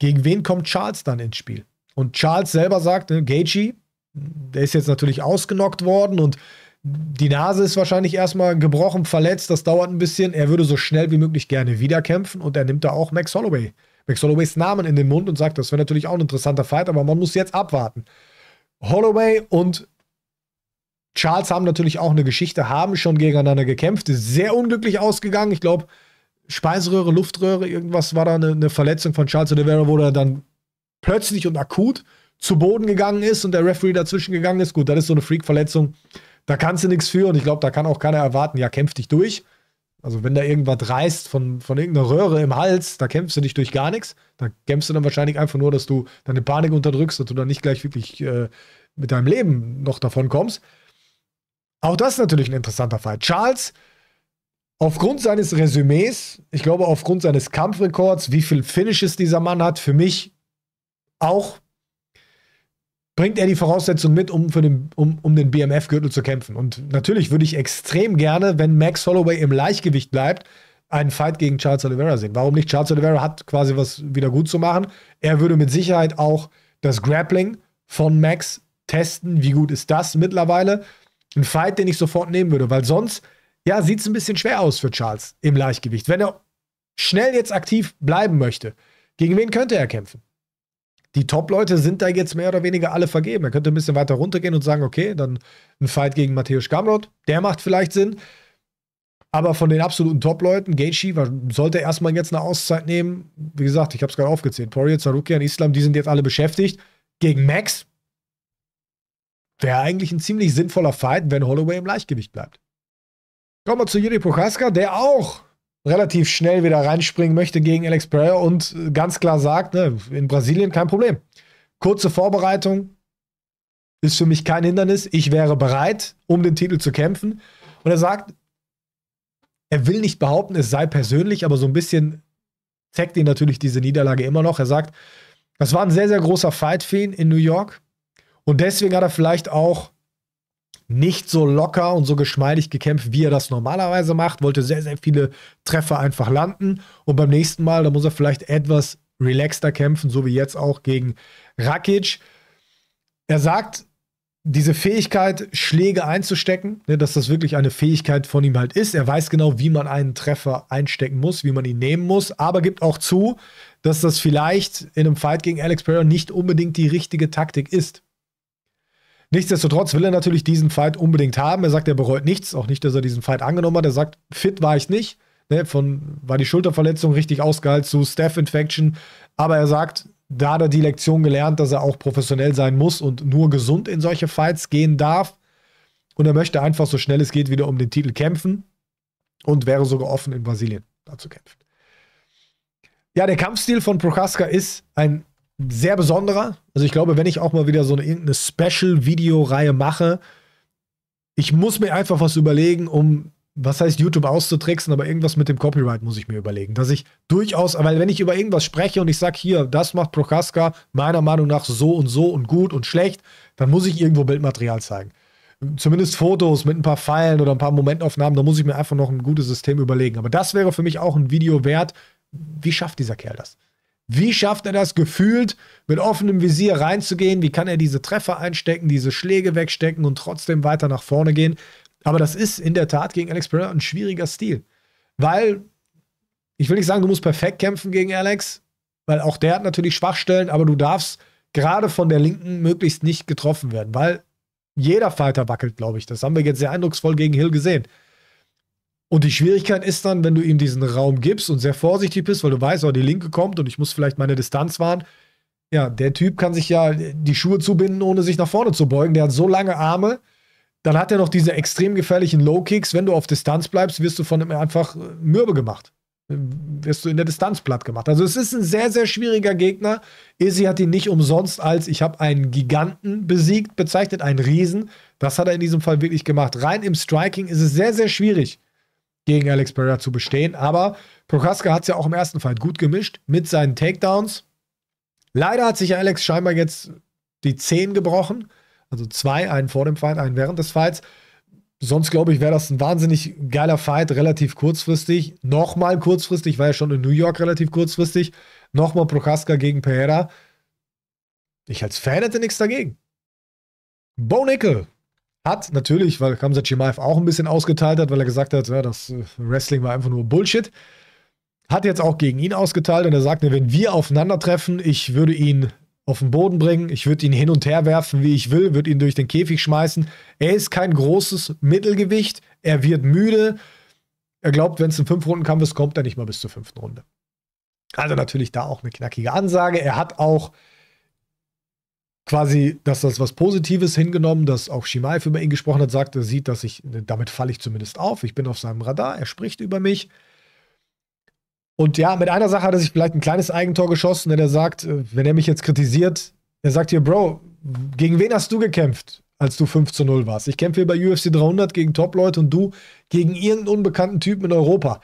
Gegen wen kommt Charles dann ins Spiel? Und Charles selber sagt, ne, Gagey, der ist jetzt natürlich ausgenockt worden und die Nase ist wahrscheinlich erstmal gebrochen, verletzt, das dauert ein bisschen. Er würde so schnell wie möglich gerne wieder kämpfen und er nimmt da auch Max Holloway. Max Holloways Namen in den Mund und sagt, das wäre natürlich auch ein interessanter Fight, aber man muss jetzt abwarten. Holloway und Charles haben natürlich auch eine Geschichte, haben schon gegeneinander gekämpft, ist sehr unglücklich ausgegangen. Ich glaube, Speiseröhre, Luftröhre, irgendwas war da eine, eine Verletzung von Charles Oliveira, wo er dann plötzlich und akut zu Boden gegangen ist und der Referee dazwischen gegangen ist. Gut, das ist so eine Freak-Verletzung. Da kannst du nichts für und ich glaube, da kann auch keiner erwarten, ja, kämpf dich durch. Also, wenn da irgendwas reißt von, von irgendeiner Röhre im Hals, da kämpfst du dich durch gar nichts. Da kämpfst du dann wahrscheinlich einfach nur, dass du deine Panik unterdrückst und du dann nicht gleich wirklich äh, mit deinem Leben noch davon kommst. Auch das ist natürlich ein interessanter Fall. Charles Aufgrund seines Resümees, ich glaube aufgrund seines Kampfrekords, wie viel Finishes dieser Mann hat, für mich auch bringt er die Voraussetzungen mit, um, für den, um, um den BMF-Gürtel zu kämpfen. Und natürlich würde ich extrem gerne, wenn Max Holloway im Leichtgewicht bleibt, einen Fight gegen Charles Oliveira sehen. Warum nicht? Charles Oliveira hat quasi was wieder gut zu machen. Er würde mit Sicherheit auch das Grappling von Max testen. Wie gut ist das mittlerweile? Ein Fight, den ich sofort nehmen würde, weil sonst ja, sieht es ein bisschen schwer aus für Charles im Leichtgewicht. Wenn er schnell jetzt aktiv bleiben möchte, gegen wen könnte er kämpfen? Die Top-Leute sind da jetzt mehr oder weniger alle vergeben. Er könnte ein bisschen weiter runtergehen und sagen, okay, dann ein Fight gegen Matthäus Gamrod, der macht vielleicht Sinn. Aber von den absoluten Top-Leuten, Gaethje sollte erstmal jetzt eine Auszeit nehmen. Wie gesagt, ich habe es gerade aufgezählt. Poirier, Zarukian, Islam, die sind jetzt alle beschäftigt. Gegen Max wäre eigentlich ein ziemlich sinnvoller Fight, wenn Holloway im Leichtgewicht bleibt. Kommen wir zu Jiri Prochaska, der auch relativ schnell wieder reinspringen möchte gegen Alex Pereira und ganz klar sagt, ne, in Brasilien kein Problem. Kurze Vorbereitung ist für mich kein Hindernis. Ich wäre bereit, um den Titel zu kämpfen. Und er sagt, er will nicht behaupten, es sei persönlich, aber so ein bisschen zeigt ihn natürlich diese Niederlage immer noch. Er sagt, das war ein sehr, sehr großer Fight für ihn in New York. Und deswegen hat er vielleicht auch nicht so locker und so geschmeidig gekämpft, wie er das normalerweise macht. Wollte sehr, sehr viele Treffer einfach landen. Und beim nächsten Mal, da muss er vielleicht etwas relaxter kämpfen, so wie jetzt auch gegen Rakic. Er sagt, diese Fähigkeit, Schläge einzustecken, ne, dass das wirklich eine Fähigkeit von ihm halt ist. Er weiß genau, wie man einen Treffer einstecken muss, wie man ihn nehmen muss, aber gibt auch zu, dass das vielleicht in einem Fight gegen Alex Pereira nicht unbedingt die richtige Taktik ist. Nichtsdestotrotz will er natürlich diesen Fight unbedingt haben. Er sagt, er bereut nichts, auch nicht, dass er diesen Fight angenommen hat. Er sagt, fit war ich nicht. Ne, von, war die Schulterverletzung richtig ausgeheilt zu Staff Infection. Aber er sagt, da hat er die Lektion gelernt, dass er auch professionell sein muss und nur gesund in solche Fights gehen darf. Und er möchte einfach so schnell es geht wieder um den Titel kämpfen und wäre sogar offen in Brasilien dazu kämpfen. Ja, der Kampfstil von Prochaska ist ein sehr besonderer. Also ich glaube, wenn ich auch mal wieder so eine irgendeine special reihe mache, ich muss mir einfach was überlegen, um, was heißt YouTube auszutricksen, aber irgendwas mit dem Copyright muss ich mir überlegen. Dass ich durchaus, weil wenn ich über irgendwas spreche und ich sage, hier, das macht Prokaska meiner Meinung nach so und so und gut und schlecht, dann muss ich irgendwo Bildmaterial zeigen. Zumindest Fotos mit ein paar Pfeilen oder ein paar Momentaufnahmen, da muss ich mir einfach noch ein gutes System überlegen. Aber das wäre für mich auch ein Video wert. Wie schafft dieser Kerl das? Wie schafft er das gefühlt, mit offenem Visier reinzugehen? Wie kann er diese Treffer einstecken, diese Schläge wegstecken und trotzdem weiter nach vorne gehen? Aber das ist in der Tat gegen Alex Pereira ein schwieriger Stil. Weil, ich will nicht sagen, du musst perfekt kämpfen gegen Alex, weil auch der hat natürlich Schwachstellen, aber du darfst gerade von der Linken möglichst nicht getroffen werden, weil jeder Fighter wackelt, glaube ich. Das haben wir jetzt sehr eindrucksvoll gegen Hill gesehen. Und die Schwierigkeit ist dann, wenn du ihm diesen Raum gibst und sehr vorsichtig bist, weil du weißt, oh, die Linke kommt und ich muss vielleicht meine Distanz wahren. Ja, der Typ kann sich ja die Schuhe zubinden, ohne sich nach vorne zu beugen. Der hat so lange Arme. Dann hat er noch diese extrem gefährlichen Low-Kicks. Wenn du auf Distanz bleibst, wirst du von ihm einfach äh, mürbe gemacht. Ähm, wirst du in der Distanz platt gemacht. Also es ist ein sehr, sehr schwieriger Gegner. Izzy hat ihn nicht umsonst als ich habe einen Giganten besiegt, bezeichnet, einen Riesen. Das hat er in diesem Fall wirklich gemacht. Rein im Striking ist es sehr, sehr schwierig gegen Alex Pereira zu bestehen. Aber Prochaska hat es ja auch im ersten Fight gut gemischt mit seinen Takedowns. Leider hat sich Alex scheinbar jetzt die Zehen gebrochen. Also zwei, einen vor dem Fight, einen während des Fights. Sonst glaube ich, wäre das ein wahnsinnig geiler Fight, relativ kurzfristig. Nochmal kurzfristig, war ja schon in New York relativ kurzfristig. Nochmal Prochaska gegen Pereira. Ich als Fan hätte nichts dagegen. Bo Nickel hat, natürlich, weil Kamsa Chimaev auch ein bisschen ausgeteilt hat, weil er gesagt hat, ja, das äh, Wrestling war einfach nur Bullshit. Hat jetzt auch gegen ihn ausgeteilt und er sagte, wenn wir aufeinandertreffen, ich würde ihn auf den Boden bringen, ich würde ihn hin und her werfen, wie ich will, würde ihn durch den Käfig schmeißen. Er ist kein großes Mittelgewicht, er wird müde. Er glaubt, wenn es ein Fünf-Runden-Kampf ist, kommt er nicht mal bis zur fünften Runde. Also natürlich da auch eine knackige Ansage. Er hat auch quasi, dass das was Positives hingenommen, dass auch Shimaev über ihn gesprochen hat, sagt, er sieht, dass ich, damit falle ich zumindest auf, ich bin auf seinem Radar, er spricht über mich. Und ja, mit einer Sache hat er sich vielleicht ein kleines Eigentor geschossen, denn er sagt, äh, wenn er mich jetzt kritisiert, er sagt hier, Bro, gegen wen hast du gekämpft, als du 5 zu 0 warst? Ich kämpfe hier bei UFC 300 gegen Top-Leute und du gegen irgendeinen unbekannten Typen in Europa.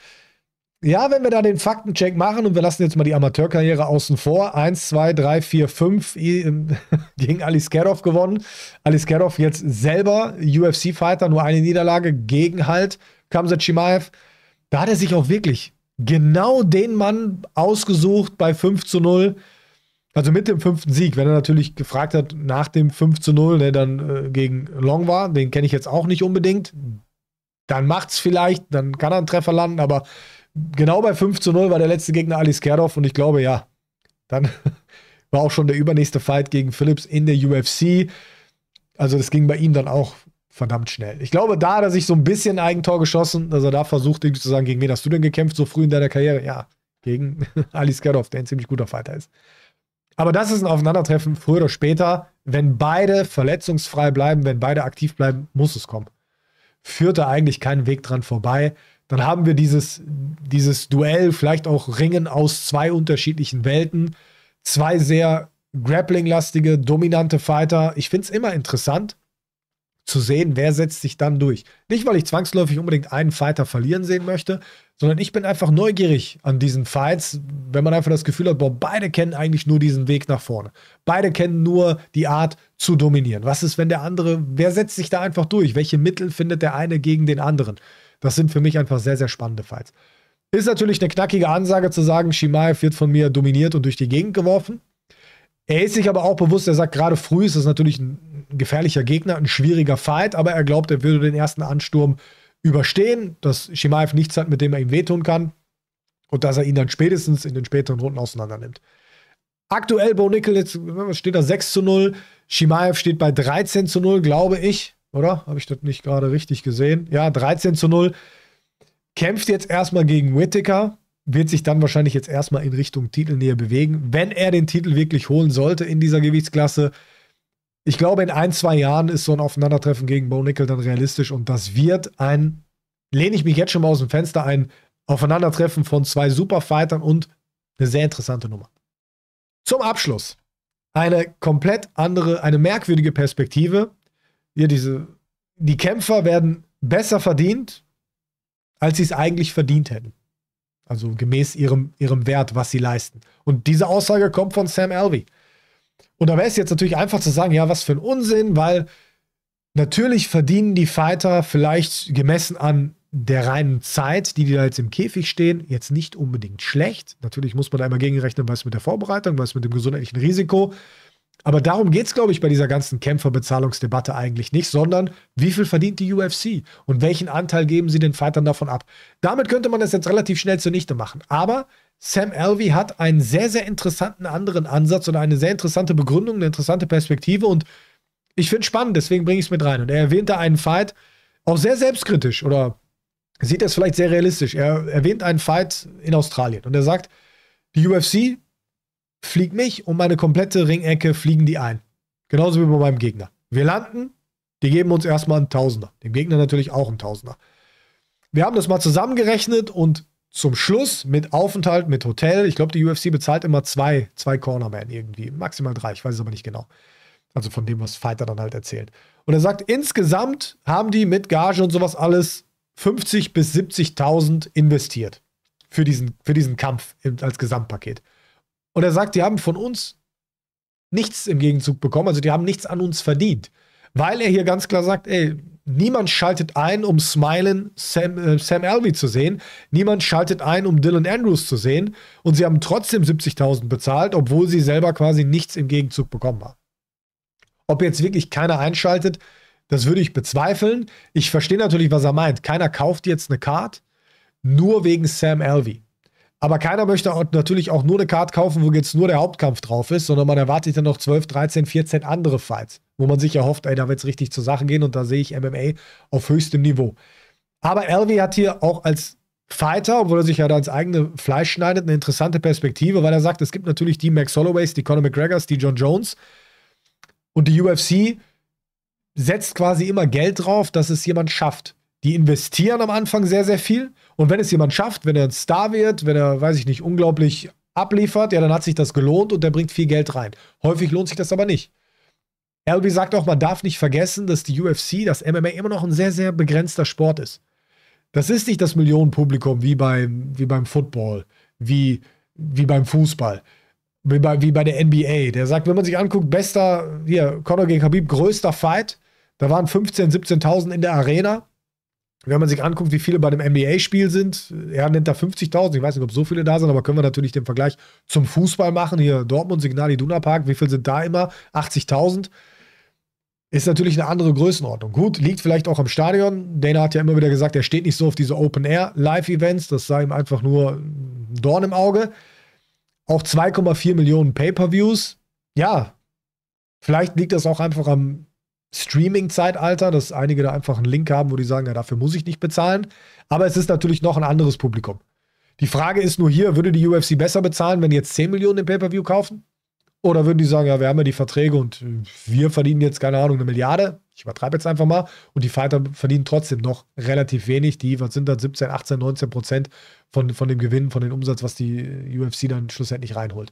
Ja, wenn wir da den Faktencheck machen und wir lassen jetzt mal die Amateurkarriere außen vor. Eins, zwei, drei, vier, fünf ähm, gegen Ali Skerov gewonnen. Ali Skerov jetzt selber UFC-Fighter, nur eine Niederlage gegen halt Kamsa Chimaev. Da hat er sich auch wirklich genau den Mann ausgesucht bei 5 zu 0. Also mit dem fünften Sieg, wenn er natürlich gefragt hat nach dem 5 zu 0, der ne, dann äh, gegen Long war, den kenne ich jetzt auch nicht unbedingt, dann macht es vielleicht, dann kann er einen Treffer landen, aber genau bei 5 zu 0 war der letzte Gegner Ali Skerdorf und ich glaube, ja, dann war auch schon der übernächste Fight gegen Phillips in der UFC. Also das ging bei ihm dann auch verdammt schnell. Ich glaube, da hat er sich so ein bisschen Eigentor geschossen, dass er da versucht, irgendwie zu sagen, gegen wen hast du denn gekämpft so früh in deiner Karriere? Ja, gegen Ali Skerdorf, der ein ziemlich guter Fighter ist. Aber das ist ein Aufeinandertreffen, früher oder später. Wenn beide verletzungsfrei bleiben, wenn beide aktiv bleiben, muss es kommen. Führt da eigentlich keinen Weg dran vorbei. Dann haben wir dieses, dieses Duell, vielleicht auch Ringen aus zwei unterschiedlichen Welten. Zwei sehr grappling-lastige, dominante Fighter. Ich finde es immer interessant zu sehen, wer setzt sich dann durch. Nicht, weil ich zwangsläufig unbedingt einen Fighter verlieren sehen möchte, sondern ich bin einfach neugierig an diesen Fights, wenn man einfach das Gefühl hat, boah, beide kennen eigentlich nur diesen Weg nach vorne. Beide kennen nur die Art zu dominieren. Was ist, wenn der andere, wer setzt sich da einfach durch? Welche Mittel findet der eine gegen den anderen? Das sind für mich einfach sehr, sehr spannende Fights. Ist natürlich eine knackige Ansage zu sagen, Shimaev wird von mir dominiert und durch die Gegend geworfen. Er ist sich aber auch bewusst, er sagt, gerade früh ist es natürlich ein gefährlicher Gegner, ein schwieriger Fight, aber er glaubt, er würde den ersten Ansturm überstehen, dass Shimaev nichts hat, mit dem er ihm wehtun kann und dass er ihn dann spätestens in den späteren Runden auseinander nimmt. Aktuell Bo Nickel, jetzt steht da 6 zu 0, Shimaev steht bei 13 zu 0, glaube ich. Oder? Habe ich das nicht gerade richtig gesehen? Ja, 13 zu 0. Kämpft jetzt erstmal gegen Whittaker. Wird sich dann wahrscheinlich jetzt erstmal in Richtung Titelnähe bewegen, wenn er den Titel wirklich holen sollte in dieser Gewichtsklasse. Ich glaube, in ein, zwei Jahren ist so ein Aufeinandertreffen gegen Bo Nickel dann realistisch und das wird ein, lehne ich mich jetzt schon mal aus dem Fenster, ein Aufeinandertreffen von zwei Superfightern und eine sehr interessante Nummer. Zum Abschluss eine komplett andere, eine merkwürdige Perspektive, ja, diese, die Kämpfer werden besser verdient, als sie es eigentlich verdient hätten. Also gemäß ihrem, ihrem Wert, was sie leisten. Und diese Aussage kommt von Sam Alvey. Und da wäre es jetzt natürlich einfach zu sagen, ja, was für ein Unsinn, weil natürlich verdienen die Fighter vielleicht gemessen an der reinen Zeit, die die da jetzt im Käfig stehen, jetzt nicht unbedingt schlecht. Natürlich muss man da immer gegenrechnen, was mit der Vorbereitung, was mit dem gesundheitlichen Risiko. Aber darum geht es, glaube ich, bei dieser ganzen Kämpferbezahlungsdebatte eigentlich nicht, sondern wie viel verdient die UFC und welchen Anteil geben sie den Fightern davon ab. Damit könnte man das jetzt relativ schnell zunichte machen. Aber Sam Alvey hat einen sehr, sehr interessanten anderen Ansatz und eine sehr interessante Begründung, eine interessante Perspektive und ich finde es spannend, deswegen bringe ich es mit rein. Und er erwähnt da einen Fight, auch sehr selbstkritisch oder sieht das vielleicht sehr realistisch. Er erwähnt einen Fight in Australien und er sagt, die UFC fliegt mich und meine komplette Ringecke fliegen die ein. Genauso wie bei meinem Gegner. Wir landen, die geben uns erstmal einen Tausender. Dem Gegner natürlich auch einen Tausender. Wir haben das mal zusammengerechnet und zum Schluss mit Aufenthalt, mit Hotel, ich glaube, die UFC bezahlt immer zwei, zwei Cornermen irgendwie, maximal drei, ich weiß es aber nicht genau. Also von dem, was Fighter dann halt erzählt. Und er sagt, insgesamt haben die mit Gage und sowas alles 50.000 bis 70.000 investiert für diesen, für diesen Kampf als Gesamtpaket. Und er sagt, die haben von uns nichts im Gegenzug bekommen, also die haben nichts an uns verdient. Weil er hier ganz klar sagt, ey, niemand schaltet ein, um Smilen Sam, äh, Sam Alvey zu sehen. Niemand schaltet ein, um Dylan Andrews zu sehen. Und sie haben trotzdem 70.000 bezahlt, obwohl sie selber quasi nichts im Gegenzug bekommen haben. Ob jetzt wirklich keiner einschaltet, das würde ich bezweifeln. Ich verstehe natürlich, was er meint. Keiner kauft jetzt eine Card, nur wegen Sam Alvey. Aber keiner möchte natürlich auch nur eine Karte kaufen, wo jetzt nur der Hauptkampf drauf ist, sondern man erwartet dann noch 12, 13, 14 andere Fights, wo man sich erhofft, ey, da wird es richtig zur Sache gehen und da sehe ich MMA auf höchstem Niveau. Aber Elvi hat hier auch als Fighter, obwohl er sich ja da ins eigene Fleisch schneidet, eine interessante Perspektive, weil er sagt, es gibt natürlich die Max Holloways, die Conor McGregors, die John Jones und die UFC setzt quasi immer Geld drauf, dass es jemand schafft die investieren am Anfang sehr, sehr viel. Und wenn es jemand schafft, wenn er ein Star wird, wenn er, weiß ich nicht, unglaublich abliefert, ja, dann hat sich das gelohnt und der bringt viel Geld rein. Häufig lohnt sich das aber nicht. Albi sagt auch, man darf nicht vergessen, dass die UFC, das MMA immer noch ein sehr, sehr begrenzter Sport ist. Das ist nicht das Millionenpublikum wie beim, wie beim Football, wie, wie beim Fußball, wie bei, wie bei der NBA. Der sagt, wenn man sich anguckt, bester, hier, Conor gegen Khabib, größter Fight, da waren 15.000, 17.000 in der Arena wenn man sich anguckt, wie viele bei dem NBA-Spiel sind, er nennt da 50.000, ich weiß nicht, ob so viele da sind, aber können wir natürlich den Vergleich zum Fußball machen. Hier Dortmund, Signal Iduna Park, wie viele sind da immer? 80.000 ist natürlich eine andere Größenordnung. Gut, liegt vielleicht auch am Stadion. Dana hat ja immer wieder gesagt, er steht nicht so auf diese Open-Air-Live-Events. Das sei ihm einfach nur ein Dorn im Auge. Auch 2,4 Millionen Pay-Per-Views. Ja, vielleicht liegt das auch einfach am Streaming-Zeitalter, dass einige da einfach einen Link haben, wo die sagen, ja, dafür muss ich nicht bezahlen. Aber es ist natürlich noch ein anderes Publikum. Die Frage ist nur hier, würde die UFC besser bezahlen, wenn die jetzt 10 Millionen im Pay-Per-View kaufen? Oder würden die sagen, ja, wir haben ja die Verträge und äh, wir verdienen jetzt, keine Ahnung, eine Milliarde? Ich übertreibe jetzt einfach mal. Und die Fighter verdienen trotzdem noch relativ wenig. Die, was sind das, 17, 18, 19 Prozent von, von dem Gewinn, von dem Umsatz, was die äh, UFC dann schlussendlich reinholt.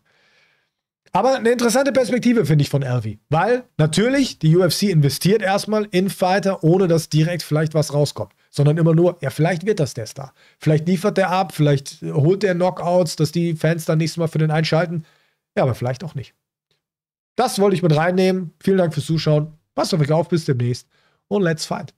Aber eine interessante Perspektive finde ich von Elvi, weil natürlich die UFC investiert erstmal in Fighter, ohne dass direkt vielleicht was rauskommt, sondern immer nur, ja, vielleicht wird das der Star. Vielleicht liefert der ab, vielleicht holt der Knockouts, dass die Fans dann nächstes Mal für den einschalten. Ja, aber vielleicht auch nicht. Das wollte ich mit reinnehmen. Vielen Dank fürs Zuschauen. Passt auf euch auf, bis demnächst und let's fight.